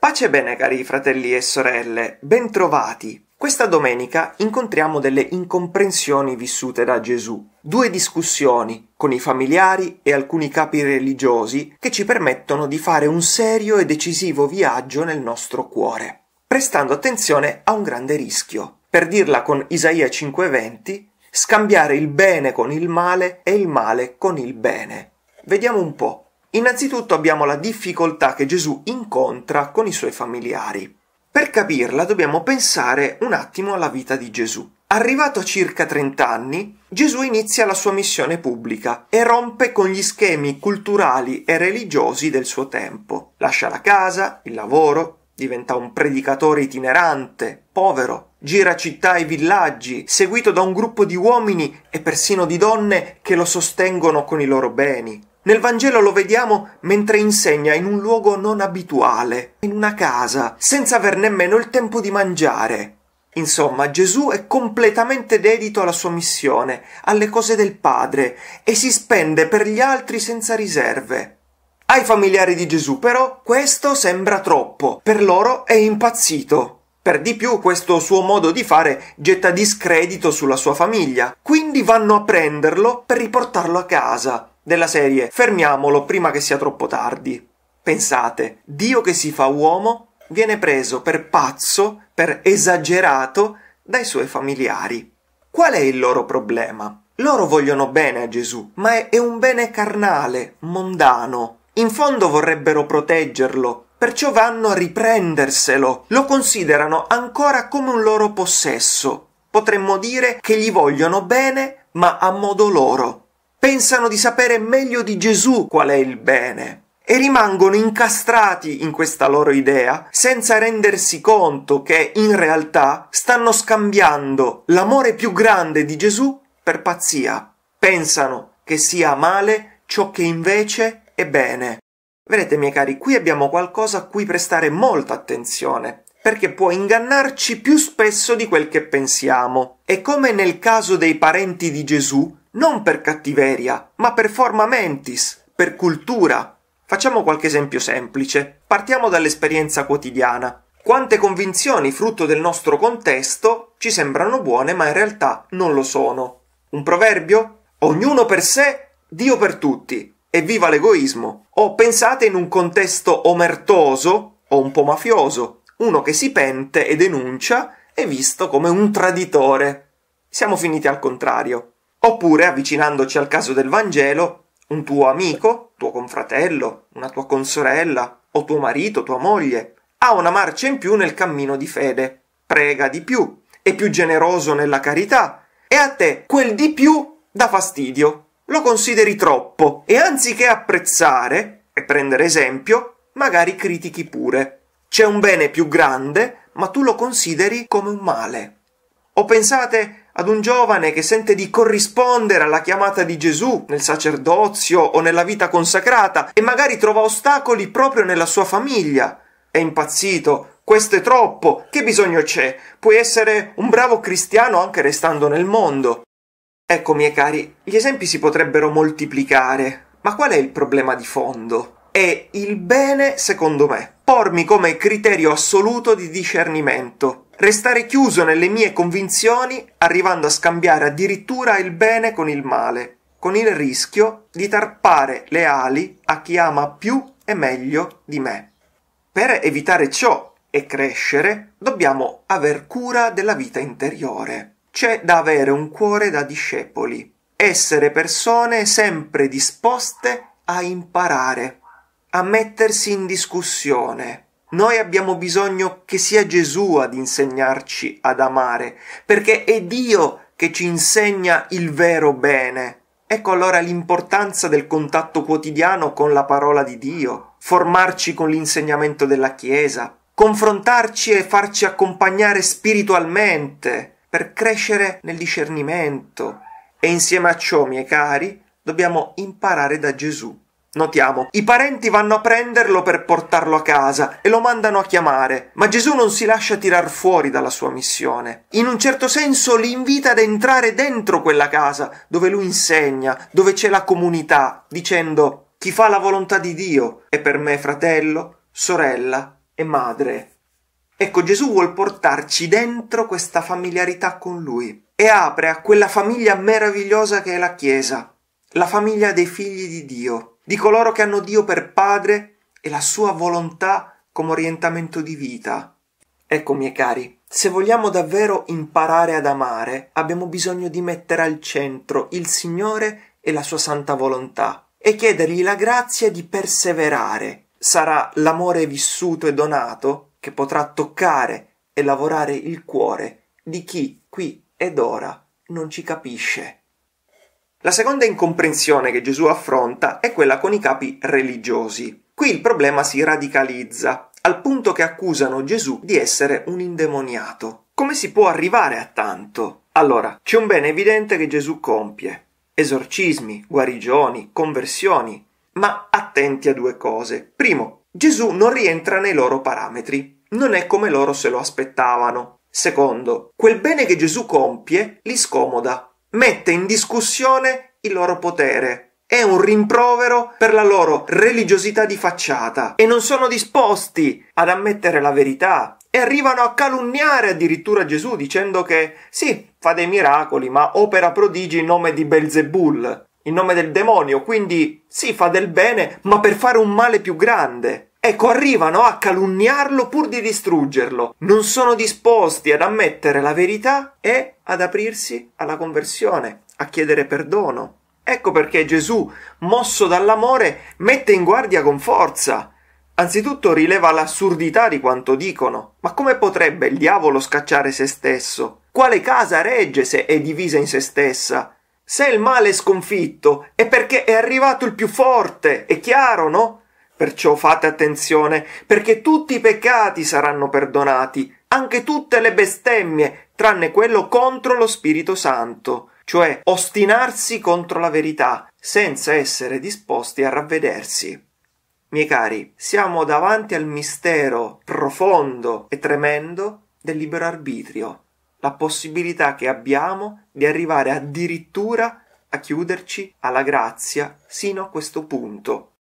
Pace e bene cari fratelli e sorelle, bentrovati. Questa domenica incontriamo delle incomprensioni vissute da Gesù, due discussioni con i familiari e alcuni capi religiosi che ci permettono di fare un serio e decisivo viaggio nel nostro cuore, prestando attenzione a un grande rischio. Per dirla con Isaia 5:20, scambiare il bene con il male e il male con il bene. Vediamo un po'. Innanzitutto abbiamo la difficoltà che Gesù incontra con i suoi familiari. Per capirla dobbiamo pensare un attimo alla vita di Gesù. Arrivato a circa 30 anni, Gesù inizia la sua missione pubblica e rompe con gli schemi culturali e religiosi del suo tempo. Lascia la casa, il lavoro, diventa un predicatore itinerante, povero, gira città e villaggi, seguito da un gruppo di uomini e persino di donne che lo sostengono con i loro beni. Nel Vangelo lo vediamo mentre insegna in un luogo non abituale, in una casa, senza aver nemmeno il tempo di mangiare. Insomma, Gesù è completamente dedito alla sua missione, alle cose del Padre, e si spende per gli altri senza riserve. Ai familiari di Gesù però questo sembra troppo, per loro è impazzito. Per di più questo suo modo di fare getta discredito sulla sua famiglia, quindi vanno a prenderlo per riportarlo a casa, della serie fermiamolo prima che sia troppo tardi. Pensate, Dio che si fa uomo viene preso per pazzo, per esagerato dai suoi familiari. Qual è il loro problema? Loro vogliono bene a Gesù, ma è un bene carnale, mondano. In fondo vorrebbero proteggerlo, perciò vanno a riprenderselo, lo considerano ancora come un loro possesso. Potremmo dire che gli vogliono bene, ma a modo loro pensano di sapere meglio di Gesù qual è il bene e rimangono incastrati in questa loro idea senza rendersi conto che in realtà stanno scambiando l'amore più grande di Gesù per pazzia. Pensano che sia male ciò che invece è bene. Vedete, miei cari, qui abbiamo qualcosa a cui prestare molta attenzione, perché può ingannarci più spesso di quel che pensiamo. E come nel caso dei parenti di Gesù, non per cattiveria, ma per forma mentis, per cultura. Facciamo qualche esempio semplice. Partiamo dall'esperienza quotidiana. Quante convinzioni frutto del nostro contesto ci sembrano buone ma in realtà non lo sono. Un proverbio? Ognuno per sé, Dio per tutti. E viva l'egoismo. O pensate in un contesto omertoso o un po' mafioso, uno che si pente e denuncia è visto come un traditore. Siamo finiti al contrario. Oppure, avvicinandoci al caso del Vangelo, un tuo amico, tuo confratello, una tua consorella, o tuo marito, tua moglie, ha una marcia in più nel cammino di fede, prega di più, è più generoso nella carità, e a te quel di più dà fastidio, lo consideri troppo, e anziché apprezzare e prendere esempio, magari critichi pure. C'è un bene più grande, ma tu lo consideri come un male. O pensate ad un giovane che sente di corrispondere alla chiamata di Gesù nel sacerdozio o nella vita consacrata e magari trova ostacoli proprio nella sua famiglia. È impazzito, questo è troppo, che bisogno c'è? Puoi essere un bravo cristiano anche restando nel mondo. Ecco, miei cari, gli esempi si potrebbero moltiplicare, ma qual è il problema di fondo? È il bene, secondo me, pormi come criterio assoluto di discernimento restare chiuso nelle mie convinzioni, arrivando a scambiare addirittura il bene con il male, con il rischio di tarpare le ali a chi ama più e meglio di me. Per evitare ciò e crescere, dobbiamo aver cura della vita interiore. C'è da avere un cuore da discepoli, essere persone sempre disposte a imparare, a mettersi in discussione. Noi abbiamo bisogno che sia Gesù ad insegnarci ad amare, perché è Dio che ci insegna il vero bene. Ecco allora l'importanza del contatto quotidiano con la parola di Dio, formarci con l'insegnamento della Chiesa, confrontarci e farci accompagnare spiritualmente per crescere nel discernimento. E insieme a ciò, miei cari, dobbiamo imparare da Gesù. Notiamo, i parenti vanno a prenderlo per portarlo a casa e lo mandano a chiamare, ma Gesù non si lascia tirar fuori dalla sua missione. In un certo senso li invita ad entrare dentro quella casa dove lui insegna, dove c'è la comunità, dicendo chi fa la volontà di Dio è per me fratello, sorella e madre. Ecco, Gesù vuol portarci dentro questa familiarità con lui e apre a quella famiglia meravigliosa che è la Chiesa, la famiglia dei figli di Dio di coloro che hanno Dio per padre e la sua volontà come orientamento di vita. Ecco, miei cari, se vogliamo davvero imparare ad amare, abbiamo bisogno di mettere al centro il Signore e la sua santa volontà e chiedergli la grazia di perseverare. Sarà l'amore vissuto e donato che potrà toccare e lavorare il cuore di chi qui ed ora non ci capisce. La seconda incomprensione che Gesù affronta è quella con i capi religiosi. Qui il problema si radicalizza, al punto che accusano Gesù di essere un indemoniato. Come si può arrivare a tanto? Allora, c'è un bene evidente che Gesù compie. Esorcismi, guarigioni, conversioni. Ma attenti a due cose. Primo, Gesù non rientra nei loro parametri. Non è come loro se lo aspettavano. Secondo, quel bene che Gesù compie li scomoda, mette in discussione il loro potere. È un rimprovero per la loro religiosità di facciata e non sono disposti ad ammettere la verità e arrivano a calunniare addirittura Gesù dicendo che sì, fa dei miracoli, ma opera prodigi in nome di Belzebul, in nome del demonio, quindi sì, fa del bene, ma per fare un male più grande. Ecco, arrivano a calunniarlo pur di distruggerlo. Non sono disposti ad ammettere la verità e ad aprirsi alla conversione, a chiedere perdono. Ecco perché Gesù, mosso dall'amore, mette in guardia con forza. Anzitutto rileva l'assurdità di quanto dicono. Ma come potrebbe il diavolo scacciare se stesso? Quale casa regge se è divisa in se stessa? Se il male è sconfitto, è perché è arrivato il più forte, è chiaro, no? Perciò fate attenzione, perché tutti i peccati saranno perdonati, anche tutte le bestemmie, tranne quello contro lo Spirito Santo, cioè ostinarsi contro la verità, senza essere disposti a ravvedersi. Miei cari, siamo davanti al mistero profondo e tremendo del libero arbitrio, la possibilità che abbiamo di arrivare addirittura a chiuderci alla grazia sino a questo punto.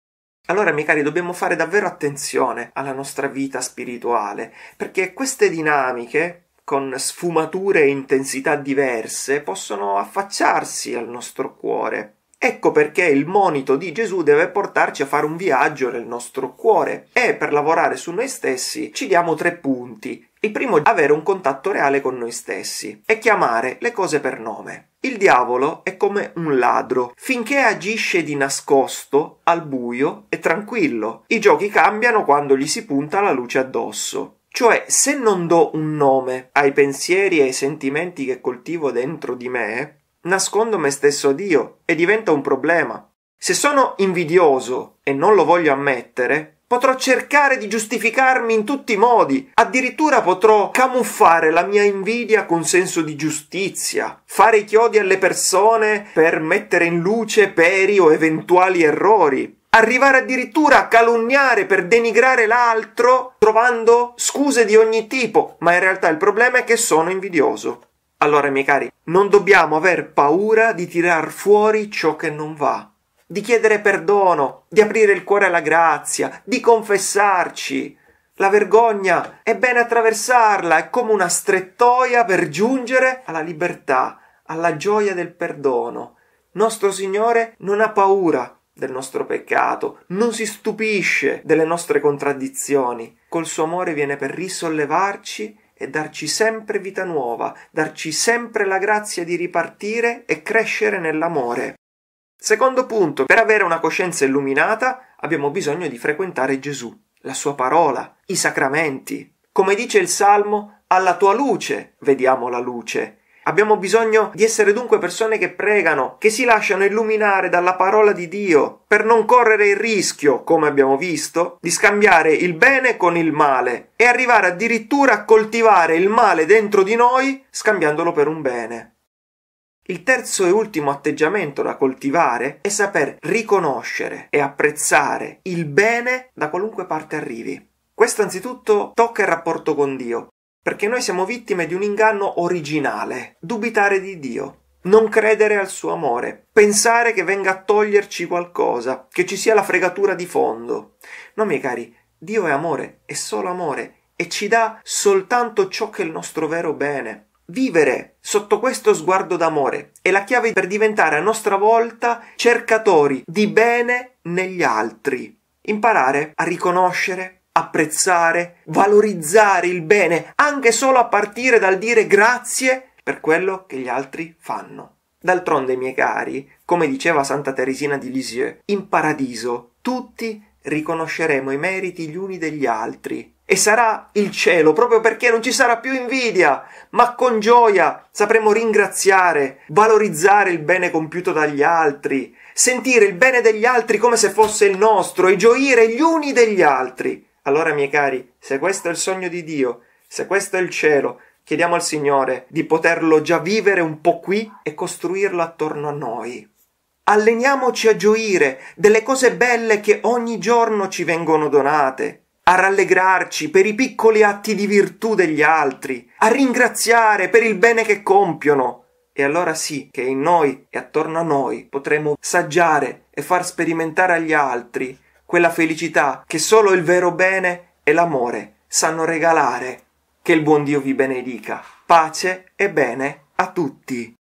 Allora, miei cari, dobbiamo fare davvero attenzione alla nostra vita spirituale, perché queste dinamiche, con sfumature e intensità diverse, possono affacciarsi al nostro cuore, Ecco perché il monito di Gesù deve portarci a fare un viaggio nel nostro cuore e per lavorare su noi stessi ci diamo tre punti. Il primo è avere un contatto reale con noi stessi e chiamare le cose per nome. Il diavolo è come un ladro, finché agisce di nascosto, al buio è tranquillo. I giochi cambiano quando gli si punta la luce addosso. Cioè, se non do un nome ai pensieri e ai sentimenti che coltivo dentro di me, nascondo me stesso a Dio e diventa un problema. Se sono invidioso e non lo voglio ammettere, potrò cercare di giustificarmi in tutti i modi, addirittura potrò camuffare la mia invidia con senso di giustizia, fare i chiodi alle persone per mettere in luce peri o eventuali errori, arrivare addirittura a calunniare per denigrare l'altro trovando scuse di ogni tipo, ma in realtà il problema è che sono invidioso. Allora, miei cari, non dobbiamo aver paura di tirar fuori ciò che non va, di chiedere perdono, di aprire il cuore alla grazia, di confessarci. La vergogna è bene attraversarla, è come una strettoia per giungere alla libertà, alla gioia del perdono. Nostro Signore non ha paura del nostro peccato, non si stupisce delle nostre contraddizioni. Col suo amore viene per risollevarci e darci sempre vita nuova, darci sempre la grazia di ripartire e crescere nell'amore. Secondo punto, per avere una coscienza illuminata abbiamo bisogno di frequentare Gesù, la sua parola, i sacramenti. Come dice il Salmo, alla tua luce vediamo la luce Abbiamo bisogno di essere dunque persone che pregano, che si lasciano illuminare dalla parola di Dio, per non correre il rischio, come abbiamo visto, di scambiare il bene con il male e arrivare addirittura a coltivare il male dentro di noi scambiandolo per un bene. Il terzo e ultimo atteggiamento da coltivare è saper riconoscere e apprezzare il bene da qualunque parte arrivi. Questo anzitutto tocca il rapporto con Dio, perché noi siamo vittime di un inganno originale, dubitare di Dio, non credere al suo amore, pensare che venga a toglierci qualcosa, che ci sia la fregatura di fondo. No, miei cari, Dio è amore, è solo amore, e ci dà soltanto ciò che è il nostro vero bene. Vivere sotto questo sguardo d'amore è la chiave per diventare a nostra volta cercatori di bene negli altri. Imparare a riconoscere, apprezzare, valorizzare il bene, anche solo a partire dal dire grazie per quello che gli altri fanno. D'altronde, miei cari, come diceva Santa Teresina di Lisieux, in paradiso tutti riconosceremo i meriti gli uni degli altri. E sarà il cielo proprio perché non ci sarà più invidia, ma con gioia sapremo ringraziare, valorizzare il bene compiuto dagli altri, sentire il bene degli altri come se fosse il nostro e gioire gli uni degli altri. Allora, miei cari, se questo è il sogno di Dio, se questo è il cielo, chiediamo al Signore di poterlo già vivere un po' qui e costruirlo attorno a noi. Alleniamoci a gioire delle cose belle che ogni giorno ci vengono donate, a rallegrarci per i piccoli atti di virtù degli altri, a ringraziare per il bene che compiono. E allora sì che in noi e attorno a noi potremo saggiare e far sperimentare agli altri quella felicità che solo il vero bene e l'amore sanno regalare. Che il buon Dio vi benedica. Pace e bene a tutti.